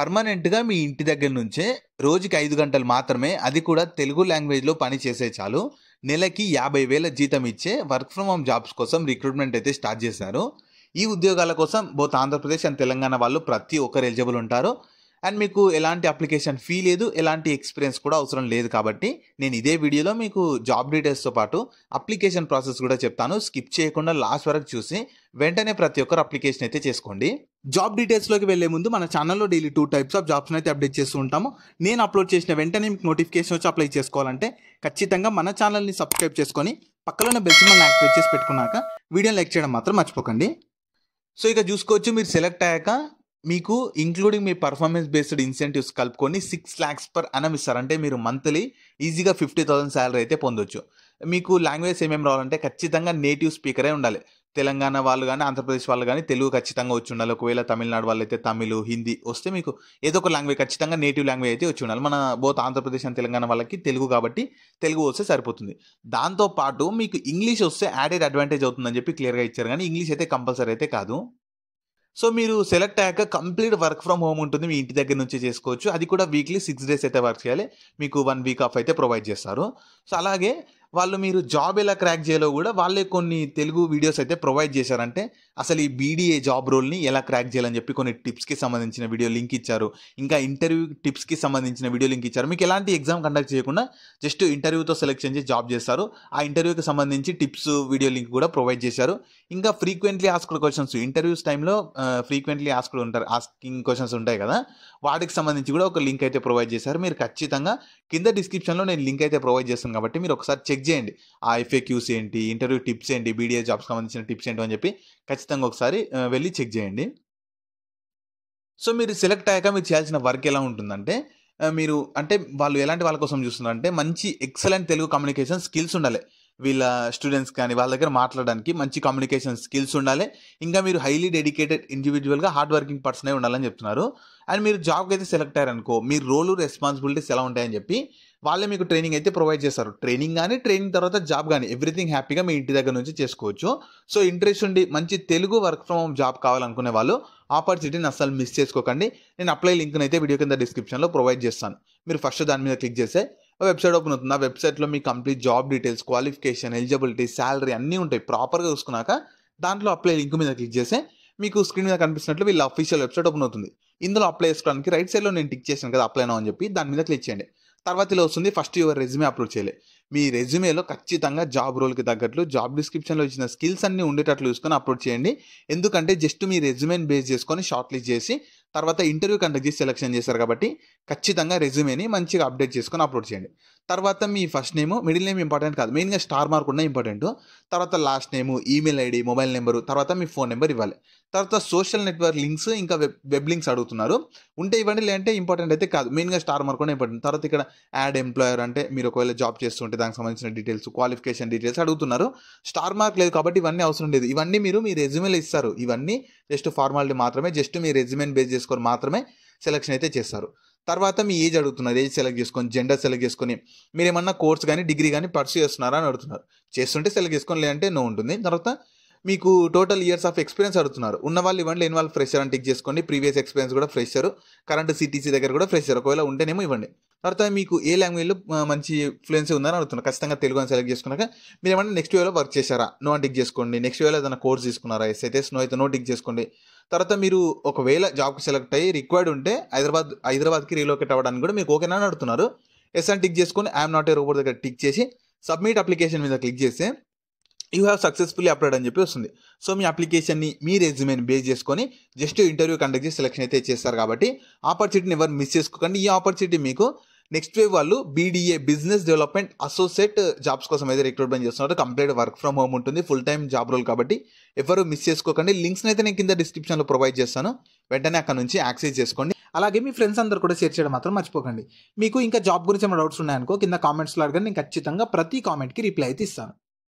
పర్మనెంట్గా మీ ఇంటి దగ్గర నుంచే రోజుకి ఐదు గంటలు మాత్రమే అది కూడా తెలుగు లాంగ్వేజ్లో పని చేసే చాలు నెలకి యాభై వేల జీతం ఇచ్చే వర్క్ ఫ్రమ్ హోమ్ జాబ్స్ కోసం రిక్రూట్మెంట్ అయితే స్టార్ట్ చేశారు ఈ ఉద్యోగాల కోసం బోత్ ఆంధ్రప్రదేశ్ అండ్ తెలంగాణ వాళ్ళు ప్రతి ఒక్కరు ఎలిజిబుల్ ఉంటారు అండ్ మీకు ఎలాంటి అప్లికేషన్ ఫీ లేదు ఎలాంటి ఎక్స్పీరియన్స్ కూడా అవసరం లేదు కాబట్టి నేను ఇదే వీడియోలో మీకు జాబ్ డీటెయిల్స్తో పాటు అప్లికేషన్ ప్రాసెస్ కూడా చెప్తాను స్కిప్ చేయకుండా లాస్ట్ వరకు చూసి వెంటనే ప్రతి ఒక్కరు అప్లికేషన్ అయితే చేసుకోండి జాబ్ డీటెయిల్స్లోకి వెళ్లే ముందు మన ఛానల్లో daily two types of jobs అయితే అప్డేట్ చేస్తూ ఉంటాము నేను అప్లోడ్ చేసిన వెంటనే మీకు నోటిఫికేషన్ వచ్చి అప్లై చేసుకోవాలంటే ఖచ్చితంగా మన ఛానల్ని సబ్స్క్రైబ్ చేసుకొని పక్కలోనే బెల్ మనం యాక్టివేట్ చేసి పెట్టుకున్నాక వీడియోని లైక్ చేయడం మాత్రం మర్చిపోకండి సో ఇక చూసుకోవచ్చు మీరు సెలెక్ట్ అయ్యాక మీకు ఇంక్లూడింగ్ మీ పర్ఫార్మెన్స్ బేస్డ్ ఇన్సెంటివ్స్ కలుపుకొని సిక్స్ ల్యాక్స్ పర్ అనం ఇస్తారు అంటే మీరు మంత్లీ ఈజీగా ఫిఫ్టీ థౌసండ్ శాలరీ అయితే పొందొచ్చు మీకు లాంగ్వేజ్ ఏమేమి రావాలంటే ఖచ్చితంగా నేటివ్ స్పీకరే ఉండాలి తెలంగాణ వాళ్ళు కానీ ఆంధ్రప్రదేశ్ వాళ్ళు కానీ తెలుగు ఖచ్చితంగా వచ్చి ఉండాలి ఒకవేళ తమిళనాడు వాళ్ళు అయితే తమిళ హిందీ వస్తే మీకు ఏదో ఒక లాంగ్వేజ్ ఖచ్చితంగా నేటివ్ లాంగ్వేజ్ అయితే వచ్చి ఉండాలి మన బోత్ ఆంధ్రప్రదేశ్ అండ్ తెలంగాణ వాళ్ళకి తెలుగు కాబట్టి తెలుగు వస్తే సరిపోతుంది దాంతోపాటు మీకు ఇంగ్లీష్ వస్తే యాడెడ్ అడ్వాంటేజ్ అవుతుందని చెప్పి క్లియర్గా ఇచ్చారు కానీ ఇంగ్లీష్ అయితే కంపల్సరీ అయితే కాదు సో మీరు సెలెక్ట్ అయ్యాక కంప్లీట్ వర్క్ ఫ్రమ్ హోమ్ ఉంటుంది మీ ఇంటి దగ్గర నుంచి చేసుకోవచ్చు అది కూడా వీక్లీ సిక్స్ డేస్ అయితే వర్క్ చేయాలి మీకు వన్ వీక్ ఆఫ్ అయితే ప్రొవైడ్ చేస్తారు సో అలాగే వాళ్ళు మీరు జాబ్ ఎలా క్రాక్ చేయాలో కూడా వాళ్ళే కొన్ని తెలుగు వీడియోస్ అయితే ప్రొవైడ్ చేశారంటే అసలు ఈ బీడీఏ జాబ్ రోల్ని ఎలా క్రాక్ చేయాలని చెప్పి కొన్ని టిప్స్కి సంబంధించిన వీడియో లింక్ ఇచ్చారు ఇంకా ఇంటర్వ్యూ టిప్స్కి సంబంధించిన వీడియో లింక్ ఇచ్చారు మీకు ఎలాంటి ఎగ్జామ్ కండక్ట్ చేయకుండా జస్ట్ ఇంటర్వ్యూతో సెలెక్షన్ చేసి జాబ్ చేస్తారు ఆ ఇంటర్వ్యూకి సంబంధించి టిప్స్ వీడియో లింక్ కూడా ప్రొవైడ్ చేశారు ఇంకా ఫ్రీక్వెంట్లీ ఆస్క్డ్ క్వశ్చన్స్ ఇంటర్వ్యూస్ టైంలో ఫ్రీక్వెంట్లీ ఆస్క్డ్ ఉంటారు ఆస్కింగ్ క్వశ్చన్స్ ఉంటాయి కదా వాటికి సంబంధించి కూడా ఒక లింక్ అయితే ప్రొవైడ్ చేశారు మీరు ఖచ్చితంగా కింద డిస్క్రిప్షన్లో నేను లింక్ అయితే ప్రొవైడ్ చేస్తాను కాబట్టి మీరు ఒకసారి చెక్ చేయండి ఆ ఎఫ్ఏక్యూస్ ఏంటి ఇంటర్వ్యూ టిప్స్ ఏంటి బీడీఏ జాబ్స్ సంబంధించిన టిప్స్ ఏంటి అని చెప్పి ఖచ్చితంగా ఒకసారి వెళ్ళి చెక్ చేయండి సో మీరు సెలెక్ట్ అయ్యాక మీరు చేయాల్సిన వర్క్ ఎలా ఉంటుందంటే మీరు అంటే వాళ్ళు ఎలాంటి వాళ్ళ కోసం చూస్తున్నారంటే మంచి ఎక్సలెంట్ తెలుగు కమ్యూనికేషన్ స్కిల్స్ ఉండాలి వీళ్ళ స్టూడెంట్స్ కానీ వాళ్ళ దగ్గర మాట్లాడడానికి మంచి కమ్యూనికేషన్ స్కిల్స్ ఉండాలి ఇంకా మీరు హైలీ డెడికేటెడ్ ఇండివిజువల్గా హార్డ్ వర్కింగ్ పర్సన్ అయి ఉండాలని చెప్తున్నారు అండ్ మీరు జాబ్కి అయితే సెలెక్ట్ అయ్యారనుకో మీ రోలు రెస్పాన్సిబిలిటీస్ ఎలా ఉంటాయని చెప్పి వాళ్ళే మీకు ట్రైనింగ్ అయితే ప్రొవైడ్ చేస్తారు ట్రైనింగ్ కానీ ట్రైనింగ్ తర్వాత జాబ్ కానీ ఎవ్రీథింగ్ హ్యాపీగా మీ ఇంటి దగ్గర నుంచి చేసుకోవచ్చు సో ఇంట్రెస్ట్ ఉండి మంచి Telugu work from home job కావాలనుకునే వాళ్ళు ఆపర్చునిటీని అస్సలు మిస్ చేసుకోకండి నేను అప్లై లింక్ని అయితే వీడియో కింద డిస్క్రిప్షన్లో ప్రొవైడ్ చేస్తాను మీరు ఫస్ట్ దాని మీద క్లిక్ చేస్తే వెబ్సైట్ ఓపెన్ అవుతుంది ఆ వెబ్సైట్లో మీ complete job details qualification eligibility salary అన్నీ ఉంటాయి ప్రాపర్గా చూసుకున్నాక దాంట్లో అప్లై లింక్ మీద క్లిక్ చేస్తే మీకు స్క్రీన్ మీద కనిపిస్తున్నట్లు వీళ్ళ అఫీషియల్ వెబ్సైట్ ఓపెన్ అవుతుంది ఇందులో అప్లై చేసుకోవడానికి రైట్ సైడ్లో నేను టిక్ చేశాను కదా అప్లై అని చెప్పి దాని మీద క్లిక్ చేయండి తర్వాత ఇలా వస్తుంది ఫస్ట్ యువర్ రెజ్యూమే అప్లోడ్ చేయలే మీ రెజ్యూమేలో ఖచ్చితంగా జాబ్ రోల్కి తగ్గట్లు జాబ్ డిస్క్రిప్షన్లో ఇచ్చిన స్కిల్స్ అన్నీ ఉండేటట్లు చూసుకొని అప్లోడ్ చేయండి ఎందుకంటే జస్ట్ మీ రెజ్యూమేని బేస్ చేసుకొని షార్ట్ లిస్ట్ చేసి తర్వాత ఇంటర్వ్యూ కండక్ట్ చేసి సెలెక్షన్ చేశారు కాబట్టి ఖచ్చితంగా రెజ్యూమేని మంచిగా అప్డేట్ చేసుకొని అప్లోడ్ చేయండి తర్వాత మీ first name middle name important కాదు మెయిన్గా స్టార్ మార్క్ ఉన్న ఇంపార్టెంట్ తర్వాత last name email ID mobile number తర్వాత మీ ఫోన్ నెంబర్ ఇవ్వాలి తర్వాత సోషల్ నెట్వర్క్ లింక్స్ ఇంకా వెబ్ వెబ్ లింక్స్ అడుగుతున్నారు ఉంటే ఇవ్వండి లేదంటే ఇంపార్టెంట్ అయితే కాదు మెయిన్గా స్టార్ మార్క్ ఉన్న ఇంపార్టెంట్ తర్వాత ఇక్కడ యాడ్ ఎంప్లాయర్ అంటే మీరు ఒకవేళ జాబ్ చేస్తుంటే దానికి సంబంధించిన డీటెయిల్స్ క్వాలిఫికేషన్ డీటెయిల్స్ అడుగుతున్నారు స్టార్ మార్క్ లేదు కాబట్టి ఇవన్నీ అవసరం లేదు ఇవన్నీ మీరు మీ రెజ్యూమేలో ఇస్తారు ఇవన్నీ జస్ట్ ఫార్మాలిటీ మాత్రమే జస్ట్ మీ రెజ్యూమేని బేస్ చేసుకొని మాత్రమే సెలక్షన్ అయితే చేస్తారు తర్వాత మీ ఏజ్ అడుగుతున్నారు ఏజ్ సెలెక్ట్ చేసుకొని జెండర్ సెలెక్ట్ చేసుకొని మీరు ఏమన్నా కోర్స్ కానీ డిగ్రీ కానీ పర్సూ చేస్తున్నారా అని అడుగుతున్నారు చేస్తుంటే సెలెక్ట్ చేసుకొని లేదంటే నో ఉంటుంది తర్వాత మీకు టోటల్ ఇయర్స్ ఆఫ్ ఎక్స్పీరియన్స్ అడుగుతున్నారు ఉన్న వాళ్ళు ఇవ్వండి లేని వాళ్ళు ఫ్రెషర్ అని టిక్ చేసుకోండి ప్రీవియస్ ఎక్స్పీరియన్స్ కూడా ఫ్రెషర్ కరెంట్ సిటీసీ దగ్గర కూడా ఫ్రెషర్ ఒకవేళ ఉంటేనేమో ఇవ్వండి తర్వాత మీకు ఏ లాంగ్వేజ్లో మంచి ఫ్లూయెన్సీ ఉందని అడుగుతున్నారు ఖచ్చితంగా తెలుగు అని సెలెక్ట్ చేసుకున్నాక మీరు ఏమన్నా నెక్స్ట్ వేలో వర్క్ చేశారా నో అని టిక్ చేసుకోండి నెక్స్ట్ వేలో ఏదైనా కోర్స్ తీసుకున్నారా ఎస్ అయితే నో అయితే నో టిక్ చేసుకోండి తర్వాత మీరు ఒకవేళ జాబ్కి సెలెక్ట్ అయ్యి రిక్వైర్డ్ ఉంటే హైదరాబాద్ హైదరాబాద్కి రీలోకేట్ అవ్వడానికి కూడా మీకు ఓకేనా అని అడుగుతున్నారు ఎస్ అని టిక్ చేసుకొని ఐఎమ్ నాట్ ఏ రోబోట్ దగ్గర టిక్ చేసి సబ్మిట్ అప్లికేషన్ మీద క్లిక్ చేస్తే యూ హ్యావ్ సక్సెస్ఫుల్లీ అప్లైడ్ అని చెప్పి వస్తుంది సో మీ అప్లికేషన్ని మీ రెజ్యూమేని బేస్ చేసుకొని జస్ట్ ఇంటర్వ్యూ కండక్ట్ చేసి సెలెక్షన్ అయితే చేస్తారు కాబట్టి ఆపర్చునిటీని ఎవరు మిస్ చేసుకోకండి ఈ ఆపర్చునిటీ మీకు నెక్స్ట్ వేవ్ వాళ్ళు BDA business development associate jobs కోసం అయితే రిక్రూట్మెంట్ చేస్తున్నారు కంప్లీట్ వర్క్ ఫ్రమ్ హోమ్ ఉంటుంది ఫుల్ టైం జాబ్ రోల్ కాబట్టి ఎవరు మిస్ చేసుకోకండి లింక్స్ని అయితే నేను కింద డిస్క్రిప్షన్లో ప్రొవైడ్ చేస్తాను వెంటనే అక్కడ నుంచి యాక్సెస్ చేసుకోండి అలాగే మీ ఫ్రెండ్స్ అందరు కూడా షేర్ చేయడం మాత్రం మర్చిపోకండి మీకు ఇంకా జాబ్ గురించి ఏమైనా డౌట్స్ ఉన్నాయనుకో కింద కామెంట్స్లో అడగండి నేను ఖచ్చితంగా ప్రతి కామెంట్కి రిప్లై అయితే ఇస్తాను